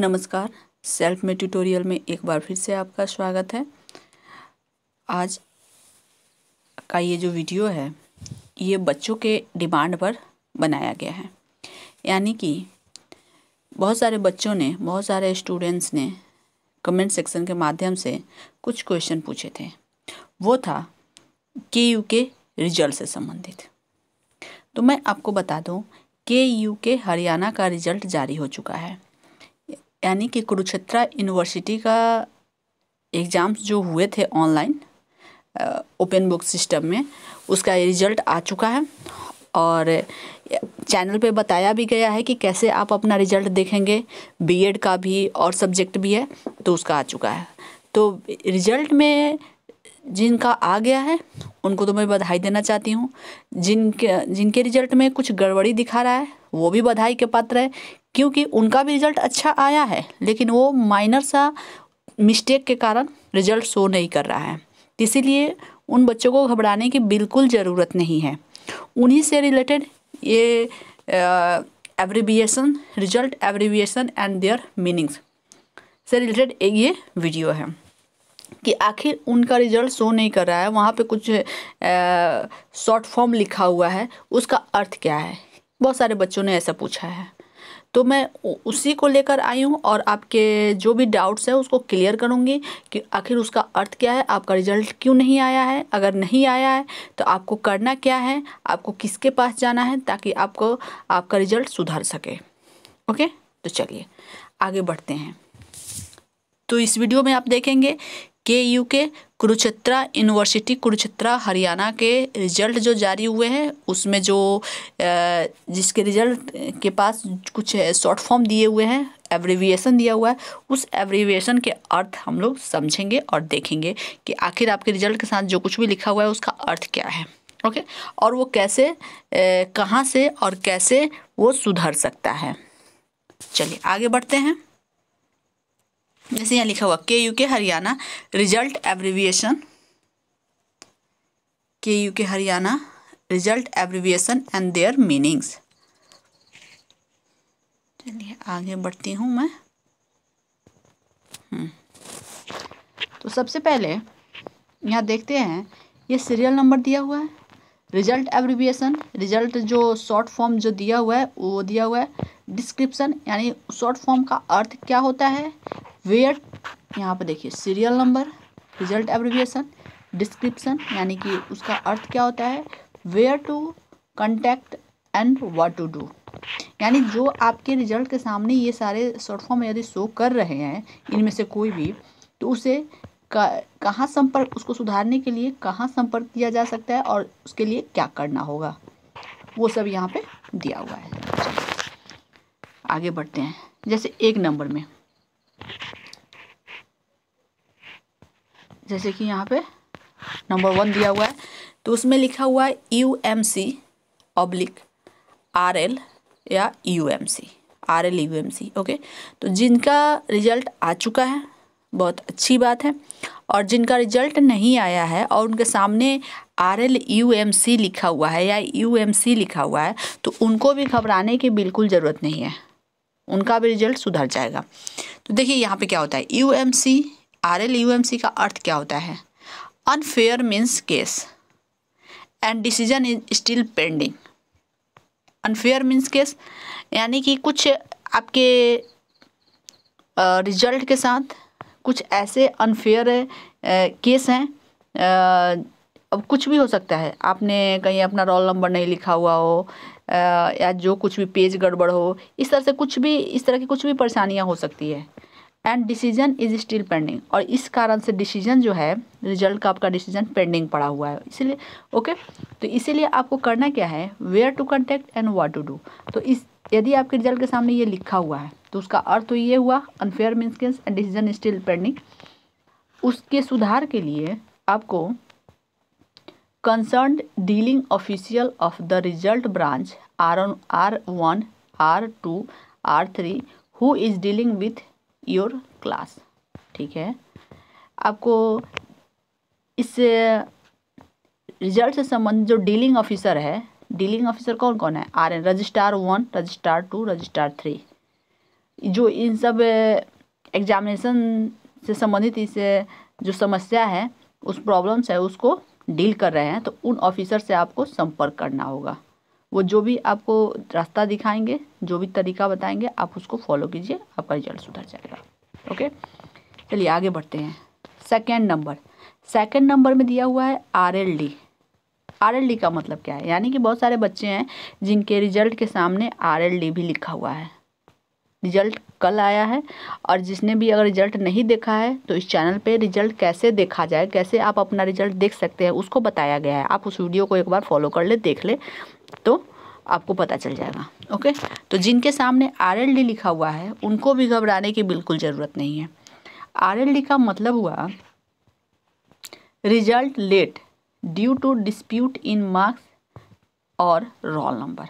नमस्कार सेल्फ में ट्यूटोरियल में एक बार फिर से आपका स्वागत है आज का ये जो वीडियो है ये बच्चों के डिमांड पर बनाया गया है यानी कि बहुत सारे बच्चों ने बहुत सारे स्टूडेंट्स ने कमेंट सेक्शन के माध्यम से कुछ क्वेश्चन पूछे थे वो था के यू के रिजल्ट से संबंधित तो मैं आपको बता दूं के यू के हरियाणा का रिजल्ट जारी हो चुका है यानी कि कुरुक्षेत्रा यूनिवर्सिटी का एग्ज़ाम्स जो हुए थे ऑनलाइन ओपन बुक सिस्टम में उसका रिजल्ट आ चुका है और चैनल पे बताया भी गया है कि कैसे आप अपना रिजल्ट देखेंगे बीएड का भी और सब्जेक्ट भी है तो उसका आ चुका है तो रिजल्ट में जिनका आ गया है उनको तो मैं बधाई देना चाहती हूँ जिनके जिनके रिजल्ट में कुछ गड़बड़ी दिखा रहा है वो भी बधाई के पात्र है क्योंकि उनका भी रिजल्ट अच्छा आया है लेकिन वो माइनर सा मिस्टेक के कारण रिजल्ट शो नहीं कर रहा है इसीलिए उन बच्चों को घबराने की बिल्कुल ज़रूरत नहीं है उन्हीं से रिलेटेड ये abbreviation result abbreviation and their meanings से रिलेटेड एक ये वीडियो है कि आखिर उनका रिजल्ट शो नहीं कर रहा है वहाँ पे कुछ शॉर्ट फॉर्म लिखा हुआ है उसका अर्थ क्या है बहुत सारे बच्चों ने ऐसा पूछा है तो मैं उसी को लेकर आई हूँ और आपके जो भी डाउट्स हैं उसको क्लियर करूँगी कि आखिर उसका अर्थ क्या है आपका रिजल्ट क्यों नहीं आया है अगर नहीं आया है तो आपको करना क्या है आपको किसके पास जाना है ताकि आपको आपका रिजल्ट सुधर सके ओके तो चलिए आगे बढ़ते हैं तो इस वीडियो में आप देखेंगे के यू के कुरुक्षेत्रा यूनिवर्सिटी कुरुक्षेत्रा हरियाणा के रिजल्ट जो जारी हुए हैं उसमें जो जिसके रिजल्ट के पास कुछ शॉर्ट फॉर्म दिए हुए हैं एब्रीविएशन दिया हुआ है उस एब्रीविएशन के अर्थ हम लोग समझेंगे और देखेंगे कि आखिर आपके रिजल्ट के साथ जो कुछ भी लिखा हुआ है उसका अर्थ क्या है ओके और वो कैसे कहाँ से और कैसे वो सुधर सकता है चलिए आगे बढ़ते हैं जैसे यहाँ लिखा हुआ K U K Haryana result abbreviation K U K Haryana result abbreviation and their meanings चलिए आगे बढ़ती हूँ मैं हम्म। तो सबसे पहले यहाँ देखते हैं ये सीरियल नंबर दिया हुआ है रिजल्ट एब्रीविएशन रिजल्ट जो शॉर्ट फॉर्म जो दिया हुआ है वो दिया हुआ है डिस्क्रिप्शन यानी शॉर्ट फॉर्म का अर्थ क्या होता है वेयर यहाँ पर देखिए serial number result abbreviation description यानी कि उसका अर्थ क्या होता है where to contact and what to do यानी जो आपके रिजल्ट के सामने ये सारे शॉर्ट फॉर्म यदि शो कर रहे हैं इनमें से कोई भी तो उसे कहाँ संपर्क उसको सुधारने के लिए कहाँ संपर्क किया जा सकता है और उसके लिए क्या करना होगा वो सब यहाँ पे दिया हुआ है आगे बढ़ते हैं जैसे एक नंबर में जैसे कि यहाँ पे नंबर वन दिया हुआ है तो उसमें लिखा हुआ है U M C oblique R L या U M C R L U M C okay तो जिनका रिजल्ट आ चुका है बहुत अच्छी बात है और जिनका रिजल्ट नहीं आया है और उनके सामने R L U M C लिखा हुआ है या यू एम सी लिखा हुआ है तो उनको भी घबराने की बिल्कुल ज़रूरत नहीं है उनका भी रिजल्ट सुधर जाएगा तो देखिए यहाँ पे क्या होता है U M C R L U M C का अर्थ क्या होता है unfair means case and decision is still pending unfair means case यानी कि कुछ आपके रिजल्ट के साथ कुछ ऐसे अनफेयर केस हैं अब कुछ भी हो सकता है आपने कहीं अपना रोल नंबर नहीं लिखा हुआ हो या जो कुछ भी पेज गड़बड़ हो इस तरह से कुछ भी इस तरह की कुछ भी परेशानियां हो सकती है and decision is still pending और इस कारण से डिसीजन जो है रिजल्ट का आपका डिसीजन पेंडिंग पड़ा हुआ है इसीलिए ओके तो इसीलिए आपको करना क्या है where to contact and what to do तो इस यदि आपके रिजल्ट के सामने ये लिखा हुआ है तो उसका अर्थ तो ये हुआ unfair means case and decision still pending उसके सुधार के लिए आपको concern dealing official of the result branch R R one R two R three who is dealing with your class ठीक है आपको इस रिजल्ट से संबंधित जो डीलिंग ऑफिसर है डीलिंग ऑफिसर कौन कौन है R N registrar one registrar two registrar three जो इन सब एग्जामिनेशन से संबंधित इस जो समस्या है उस प्रॉब्लम्स है उसको डील कर रहे हैं तो उन ऑफिसर से आपको संपर्क करना होगा वो जो भी आपको रास्ता दिखाएंगे जो भी तरीका बताएंगे आप उसको फॉलो कीजिए आपका रिजल्ट सुधर जाएगा ओके चलिए आगे बढ़ते हैं सेकेंड नंबर सेकेंड नंबर में दिया हुआ है R L D R L D का मतलब क्या है यानी कि बहुत सारे बच्चे हैं जिनके रिजल्ट के सामने आर एल डी भी लिखा हुआ है रिजल्ट कल आया है और जिसने भी अगर रिजल्ट नहीं देखा है तो इस चैनल पे रिजल्ट कैसे देखा जाए कैसे आप अपना रिजल्ट देख सकते हैं उसको बताया गया है आप उस वीडियो को एक बार फॉलो कर ले देख ले तो आपको पता चल जाएगा ओके तो जिनके सामने आर लिखा हुआ है उनको भी घबराने की बिल्कुल ज़रूरत नहीं है आर का मतलब हुआ result late due to dispute in marks और रोल नंबर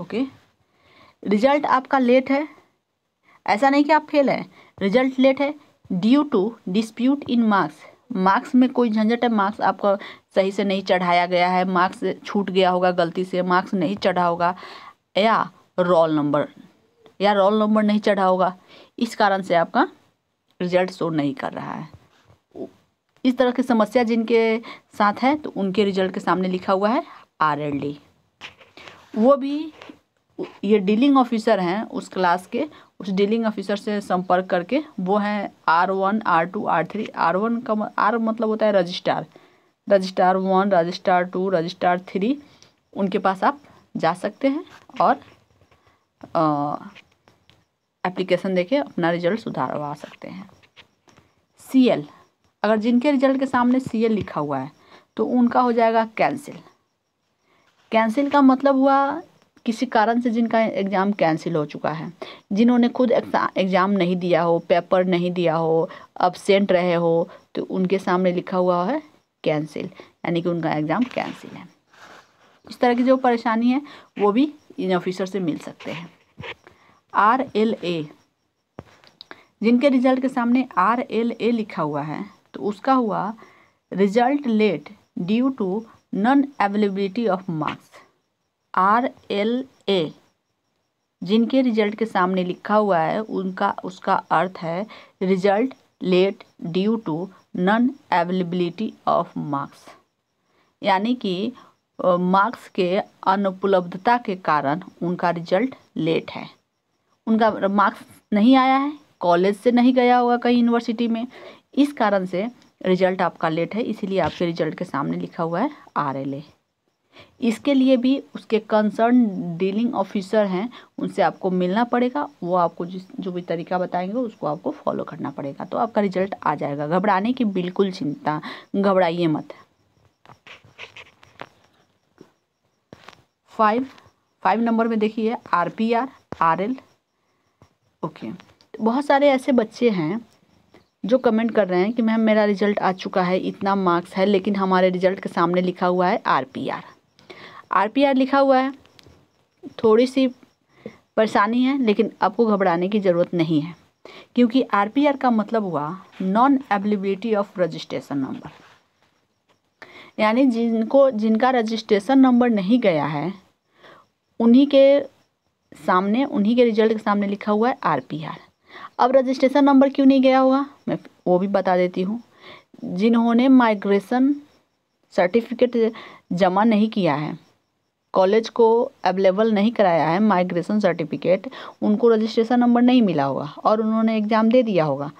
ओके रिजल्ट आपका लेट है ऐसा नहीं कि आप फेल हैं रिजल्ट लेट है due to dispute in marks marks में कोई झंझट है मार्क्स आपका सही से नहीं चढ़ाया गया है मार्क्स छूट गया होगा गलती से मार्क्स नहीं चढ़ा होगा या रोल नंबर या रोल नंबर नहीं चढ़ा होगा इस कारण से आपका रिजल्ट शो नहीं कर रहा है इस तरह की समस्या जिनके साथ है तो उनके रिजल्ट के सामने लिखा हुआ है आर वो भी ये डीलिंग ऑफिसर हैं उस क्लास के उस डीलिंग ऑफिसर से संपर्क करके वो हैं R one R two R three R one का आर मतलब होता है registrar registrar one registrar two registrar three उनके पास आप जा सकते हैं और एप्लीकेशन देके अपना रिजल्ट सुधारवा सकते हैं सी एल अगर जिनके रिजल्ट के सामने सी एल लिखा हुआ है तो उनका हो जाएगा कैंसिल कैंसिल का मतलब हुआ किसी कारण से जिनका एग्ज़ाम कैंसिल हो चुका है जिन्होंने खुद एग्ज़ाम नहीं दिया हो पेपर नहीं दिया हो अबसेंट रहे हो तो उनके सामने लिखा हुआ है कैंसिल यानी कि उनका एग्ज़ाम कैंसिल है इस तरह की जो परेशानी है वो भी इन ऑफिसर से मिल सकते हैं आर एल ए जिनके रिजल्ट के सामने आर एल ए लिखा हुआ है तो उसका हुआ result late due to non availability of marks R L A जिनके रिजल्ट के सामने लिखा हुआ है उनका उसका अर्थ है result late due to non availability of marks यानी कि मार्क्स के अनुपलब्धता के कारण उनका रिजल्ट लेट है उनका मार्क्स नहीं आया है कॉलेज से नहीं गया होगा कहीं यूनिवर्सिटी में इस कारण से रिजल्ट आपका लेट है इसीलिए आपके रिजल्ट के सामने लिखा हुआ है आर एल ए इसके लिए भी उसके कंसर्न डीलिंग ऑफिसर हैं उनसे आपको मिलना पड़ेगा वो आपको जिस जो भी तरीका बताएंगे उसको आपको फॉलो करना पड़ेगा तो आपका रिजल्ट आ जाएगा घबराने की बिल्कुल चिंता घबराइए मत फाइव फाइव नंबर में देखिए R P R R L okay तो बहुत सारे ऐसे बच्चे हैं जो कमेंट कर रहे हैं कि मैम मेरा रिजल्ट आ चुका है इतना मार्क्स है लेकिन हमारे रिजल्ट के सामने लिखा हुआ है आर पी आर आर लिखा हुआ है थोड़ी सी परेशानी है लेकिन आपको घबराने की ज़रूरत नहीं है क्योंकि आर का मतलब हुआ non availability of registration number यानी जिनको जिनका रजिस्ट्रेशन नंबर नहीं गया है उन्हीं के सामने उन्हीं के रिजल्ट के सामने लिखा हुआ है आर पी आर अब रजिस्ट्रेशन नंबर क्यों नहीं गया होगा मैं वो भी बता देती हूँ जिन्होंने माइग्रेशन सर्टिफिकेट जमा नहीं किया है कॉलेज को अवेलेबल नहीं कराया है माइग्रेशन सर्टिफिकेट उनको रजिस्ट्रेशन नंबर नहीं मिला होगा और उन्होंने एग्ज़ाम दे दिया होगा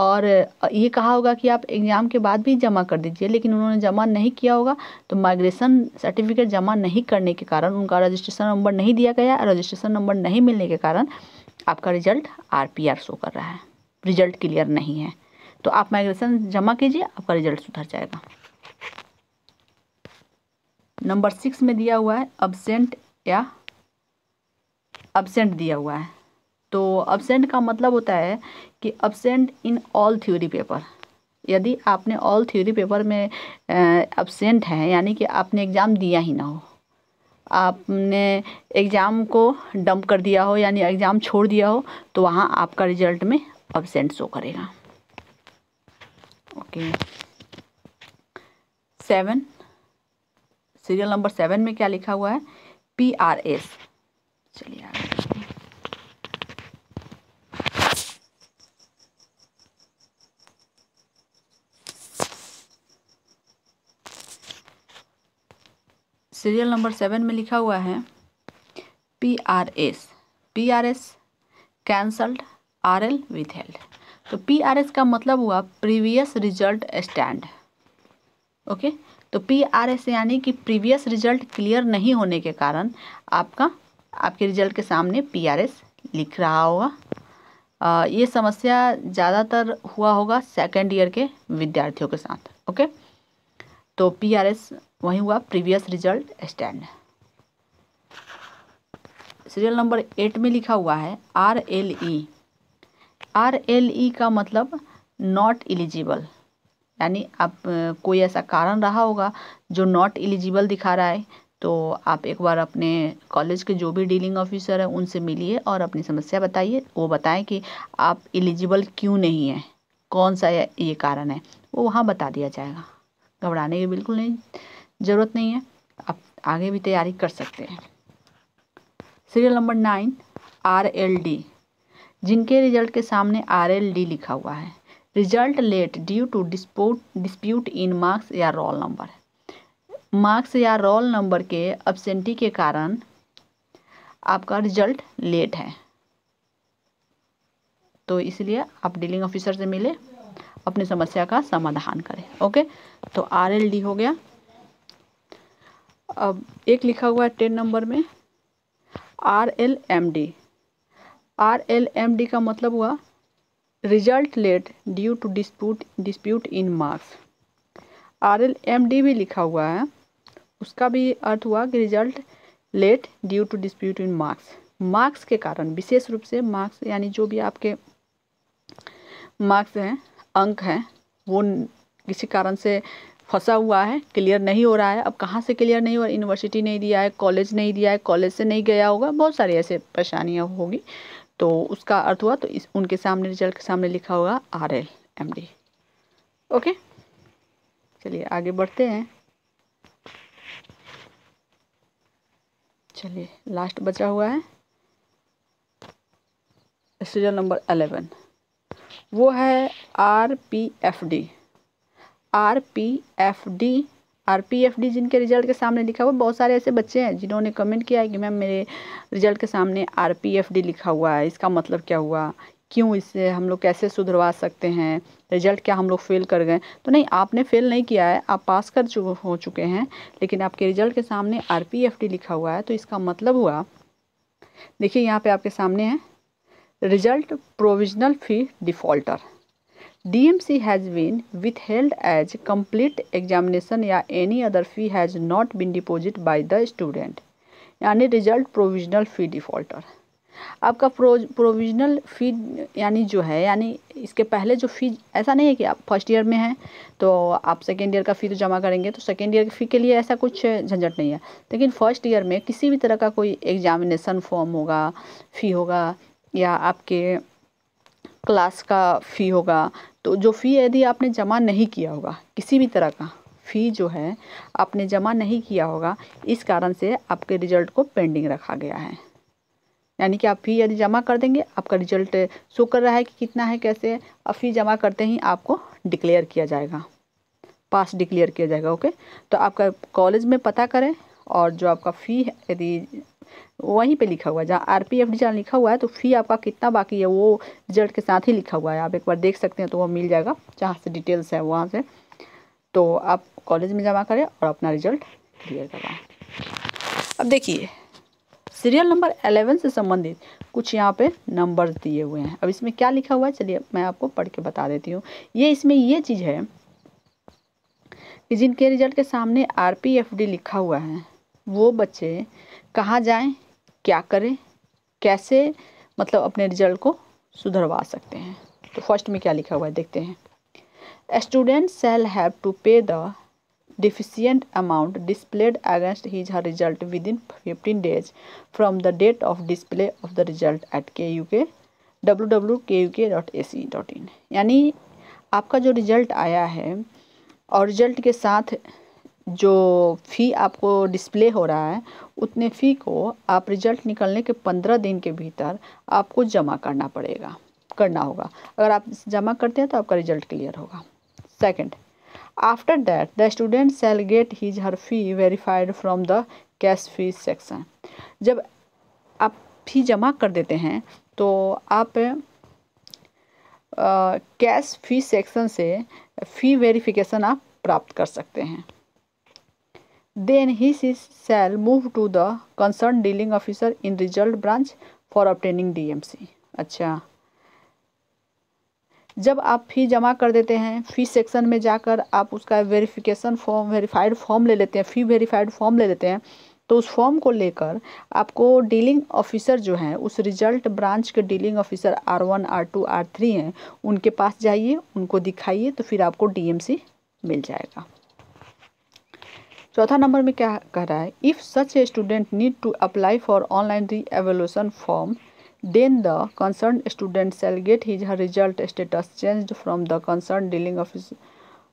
और ये कहा होगा कि आप एग्ज़ाम के बाद भी जमा कर दीजिए लेकिन उन्होंने जमा नहीं किया होगा तो माइग्रेशन सर्टिफिकेट जमा नहीं करने के कारण उनका रजिस्ट्रेशन नंबर नहीं दिया गया रजिस्ट्रेशन नंबर नहीं मिलने के कारण आपका रिजल्ट आर शो कर रहा है रिजल्ट क्लियर नहीं है तो आप माइग्रेशन जमा कीजिए आपका रिजल्ट सुधर जाएगा नंबर सिक्स में दिया हुआ है अबसेंट या अबसेंट दिया हुआ है तो अबसेंट का मतलब होता है कि absent in all theory paper यदि आपने ऑल थ्योरी पेपर में अबसेंट है यानी कि आपने एग्ज़ाम दिया ही ना हो आपने एग्ज़ाम को डंप कर दिया हो यानी एग्ज़ाम छोड़ दिया हो तो वहाँ आपका रिजल्ट में अबसेंट शो करेगा okay seven serial number seven में क्या लिखा हुआ है पी आर एस चलिए सीरियल नंबर सेवन में लिखा हुआ है P R S P R S cancelled R L withheld तो पी आर एस का मतलब हुआ previous result stand okay okay? तो पी आर एस यानी कि प्रीवियस रिजल्ट क्लियर नहीं होने के कारण आपका आपके रिजल्ट के सामने पी आर एस लिख रहा होगा आ, ये समस्या ज़्यादातर हुआ होगा सेकेंड ईयर के विद्यार्थियों के साथ ओके तो पी आर एस वहीं हुआ previous result stand serial number eight में लिखा हुआ है R L E R L E का मतलब नॉट एलिजिबल यानी आप कोई ऐसा कारण रहा होगा जो नॉट एलिजिबल दिखा रहा है तो आप एक बार अपने कॉलेज के जो भी डीलिंग ऑफिसर हैं उनसे मिलिए और अपनी समस्या बताइए वो बताएं कि आप एलिजिबल क्यों नहीं हैं कौन सा ये कारण है वो वहाँ बता दिया जाएगा घबराने की बिल्कुल नहीं ज़रूरत नहीं है आप आगे भी तैयारी कर सकते हैं serial number nine R L D जिनके रिजल्ट के सामने आर एल डी लिखा हुआ है result late due to dispute dispute in marks या रोल नंबर मार्क्स या रोल नंबर के अब्सेंटी के कारण आपका रिजल्ट लेट है तो इसलिए आप डीलिंग ऑफिसर से मिले अपनी समस्या का समाधान करें ओके तो आरएलडी हो गया अब एक लिखा हुआ है टेन नंबर में R L M D R L M D का मतलब हुआ result late due to dispute dispute in marks R L M D भी लिखा हुआ है उसका भी अर्थ हुआ कि result late due to dispute in marks marks के कारण विशेष रूप से मार्क्स यानी जो भी आपके मार्क्स हैं अंक हैं वो किसी कारण से फंसा हुआ है क्लियर नहीं हो रहा है अब कहाँ से क्लियर नहीं हो रहा यूनिवर्सिटी नहीं दिया है कॉलेज नहीं दिया है कॉलेज से नहीं गया होगा बहुत सारी ऐसे परेशानियाँ होगी तो उसका अर्थ हुआ तो इस उनके सामने रिजल्ट के सामने लिखा होगा R L M D okay चलिए आगे बढ़ते हैं चलिए लास्ट बचा हुआ है सीरियल नंबर अलेवन वो है R P F D R P F D D जिनके रिजल्ट के सामने लिखा हुआ बहुत सारे ऐसे बच्चे हैं जिन्होंने कमेंट किया है कि मैम मेरे रिजल्ट के सामने डी लिखा हुआ है इसका मतलब क्या हुआ क्यों इससे हम लोग कैसे सुधरवा सकते हैं रिजल्ट क्या हम लोग फेल कर गए तो नहीं आपने फेल नहीं किया है आप पास कर चु, हो चुके हैं लेकिन आपके रिजल्ट के सामने आर लिखा हुआ है तो इसका मतलब हुआ देखिए यहाँ पे आपके सामने है result provisional fee defaulter has been withheld as complete examination या any other fee has not been deposit by the student यानी रिजल्ट प्रोविजनल फ़ी डिफ़ॉल्टर आपका प्रो प्रोविजनल फ़ी यानी जो है यानी इसके पहले जो फ़ी ऐसा नहीं है कि आप फर्स्ट ईयर में हैं तो आप सेकेंड ईयर का फ़ी तो जमा करेंगे तो सेकेंड ईयर की फ़ी के लिए ऐसा कुछ झंझट नहीं है लेकिन फ़र्स्ट ईयर में किसी भी तरह का कोई एग्जामिनेसन फॉर्म होगा फ़ी होगा या आपके क्लास का फ़ी होगा तो जो फ़ी यदि आपने जमा नहीं किया होगा किसी भी तरह का फ़ी जो है आपने जमा नहीं किया होगा इस कारण से आपके रिजल्ट को पेंडिंग रखा गया है यानी कि आप फ़ी यदि जमा कर देंगे आपका रिजल्ट शो कर रहा है कि कितना है कैसे अब फ़ी जमा करते ही आपको डिक्लेयर किया जाएगा पास डिक्लेयर किया जाएगा ओके तो आपका कॉलेज में पता करें और जो आपका फ़ी यदि वहीं पे लिखा हुआ है जहाँ आर पी एफ डी लिखा हुआ है तो फी आपका कितना बाकी है वो रिजल्ट के साथ ही लिखा हुआ है आप एक बार देख सकते हैं तो वो मिल जाएगा जहाँ से डिटेल्स है वहाँ से तो आप कॉलेज में जमा करें और अपना रिजल्ट क्लियर करवाएँ अब देखिए सीरियल नंबर एलेवन से संबंधित कुछ यहाँ पे नंबर दिए हुए हैं अब इसमें क्या लिखा हुआ है चलिए मैं आपको पढ़ के बता देती हूँ ये इसमें ये चीज़ है कि जिनके रिजल्ट के सामने आर पी एफ डी लिखा हुआ है वो बच्चे कहाँ जाएं क्या करें कैसे मतलब अपने रिजल्ट को सुधरवा सकते हैं तो फर्स्ट में क्या लिखा हुआ है देखते हैं student shall have to pay the deficient amount displayed against his her result within fifteen days from the date of display of the result at K U K W W K U K dot A C dot in यानी आपका जो result आया है और result के साथ जो फ़ी आपको डिस्प्ले हो रहा है उतने फ़ी को आप रिजल्ट निकलने के पंद्रह दिन के भीतर आपको जमा करना पड़ेगा करना होगा अगर आप जमा करते हैं तो आपका रिजल्ट क्लियर होगा second after that the student shall get his her fee verified from the cash fee section जब आप फी जमा कर देते हैं तो आप कैश फी सेक्शन से फ़ी वेरिफिकेशन आप प्राप्त कर सकते हैं Then he shall move to the concerned dealing officer in result branch for obtaining DMC. अच्छा जब आप फी जमा कर देते हैं फी सेक्शन में जाकर आप उसका वेरिफिकेशन फॉर्म वेरीफाइड फॉर्म ले लेते हैं फ़ी वेरीफाइड फॉर्म ले लेते हैं तो उस फॉर्म को लेकर आपको डीलिंग ऑफिसर जो हैं उस रिजल्ट ब्रांच के dealing officer R one R two R three हैं उनके पास जाइए उनको दिखाइए तो फिर आपको डीएमसी मिल जाएगा चौथा नंबर में क्या कह रहा है if such a student need to apply for online reevaluation form then the concern student shall get his result status change from the concern dealing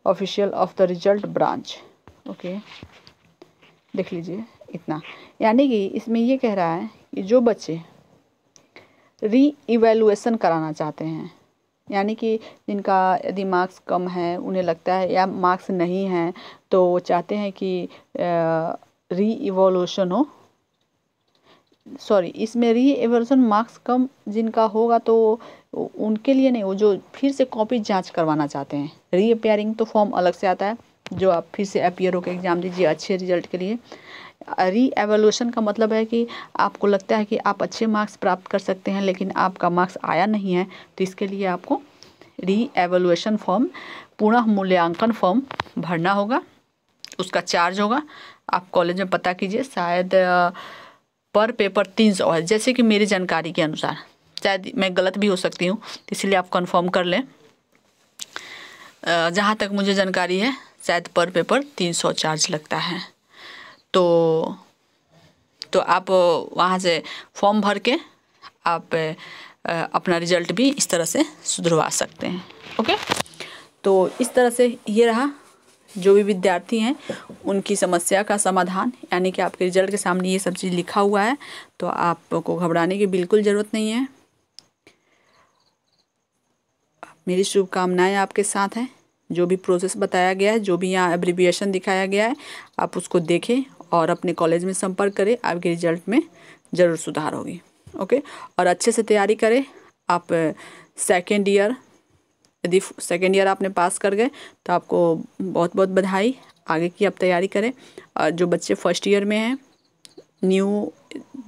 official of the result branch okay देख लीजिए इतना यानी कि इसमें ये कह रहा है कि जो बच्चे री इवेलुएसन कराना चाहते हैं यानी कि जिनका यदि मार्क्स कम है उन्हें लगता है या मार्क्स नहीं हैं तो वो चाहते हैं कि री इवोल्यूशन हो सॉरी इसमें री एवोल्यूशन मार्क्स कम जिनका होगा तो उनके लिए नहीं वो जो फिर से कॉपी जांच करवाना चाहते हैं री अपेयरिंग तो फॉर्म अलग से आता है जो आप फिर से अपियर होकर एग्ज़ाम दीजिए अच्छे रिजल्ट के लिए री एवेलुएशन का मतलब है कि आपको लगता है कि आप अच्छे मार्क्स प्राप्त कर सकते हैं लेकिन आपका मार्क्स आया नहीं है तो इसके लिए आपको री एवेलुएशन फॉर्म पुनः मूल्यांकन फॉर्म भरना होगा उसका चार्ज होगा आप कॉलेज में पता कीजिए शायद पर पेपर तीन सौ है जैसे कि मेरी जानकारी के अनुसार शायद मैं गलत भी हो सकती हूँ तो इसलिए आप कन्फर्म कर लें जहाँ तक मुझे जानकारी है शायद पर पेपर तीन सौ चार्ज लगता है तो तो आप वहाँ से फॉर्म भर के आप अपना रिजल्ट भी इस तरह से सुधरवा सकते हैं ओके तो इस तरह से ये रहा जो भी विद्यार्थी हैं उनकी समस्या का समाधान यानी कि आपके रिजल्ट के सामने ये सब चीज़ लिखा हुआ है तो आपको घबराने की बिल्कुल ज़रूरत नहीं है मेरी शुभकामनाएं आपके साथ हैं जो भी प्रोसेस बताया गया है जो भी यहाँ एब्रीविएशन दिखाया गया है आप उसको देखें और अपने कॉलेज में संपर्क करें आपके रिजल्ट में ज़रूर सुधार होगी ओके और अच्छे से तैयारी करें आप सेकेंड ईयर यदि सेकेंड ईयर आपने पास कर गए तो आपको बहुत बहुत बधाई आगे की आप तैयारी करें और जो बच्चे फर्स्ट ईयर में हैं न्यू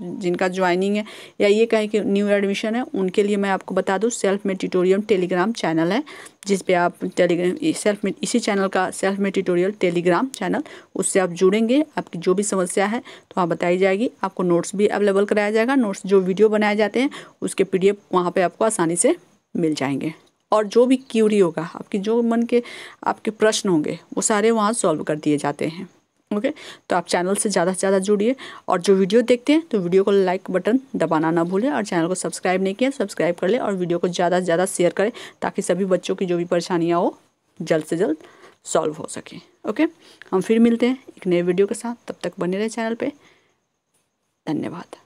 जिनका ज्वाइनिंग है या ये कहें कि न्यू एडमिशन है उनके लिए मैं आपको बता दूँ सेल्फ में ट्यूटोरियल टेलीग्राम चैनल है जिस पे आप टेलीग्राम सेल्फ में इसी चैनल का सेल्फ में ट्यूटोरियल टेलीग्राम चैनल उससे आप जुड़ेंगे आपकी जो भी समस्या है तो आप बताई जाएगी आपको नोट्स भी अवेलेबल कराया जाएगा नोट्स जो वीडियो बनाए जाते हैं उसके पी डी वहाँ पर आपको आसानी से मिल जाएंगे और जो भी क्यूरी होगा आपकी जो मन के आपके प्रश्न होंगे वो सारे वहाँ सॉल्व कर दिए जाते हैं ओके तो आप चैनल से ज़्यादा से ज़्यादा जुड़िए और जो वीडियो देखते हैं तो वीडियो को लाइक बटन दबाना ना भूलें और चैनल को सब्सक्राइब नहीं किया सब्सक्राइब कर लें और वीडियो को ज़्यादा से ज़्यादा शेयर करें ताकि सभी बच्चों की जो भी परेशानियाँ हो जल्द से जल्द सॉल्व हो सके ओके हम फिर मिलते हैं एक नए वीडियो के साथ तब तक बने रहे चैनल पर धन्यवाद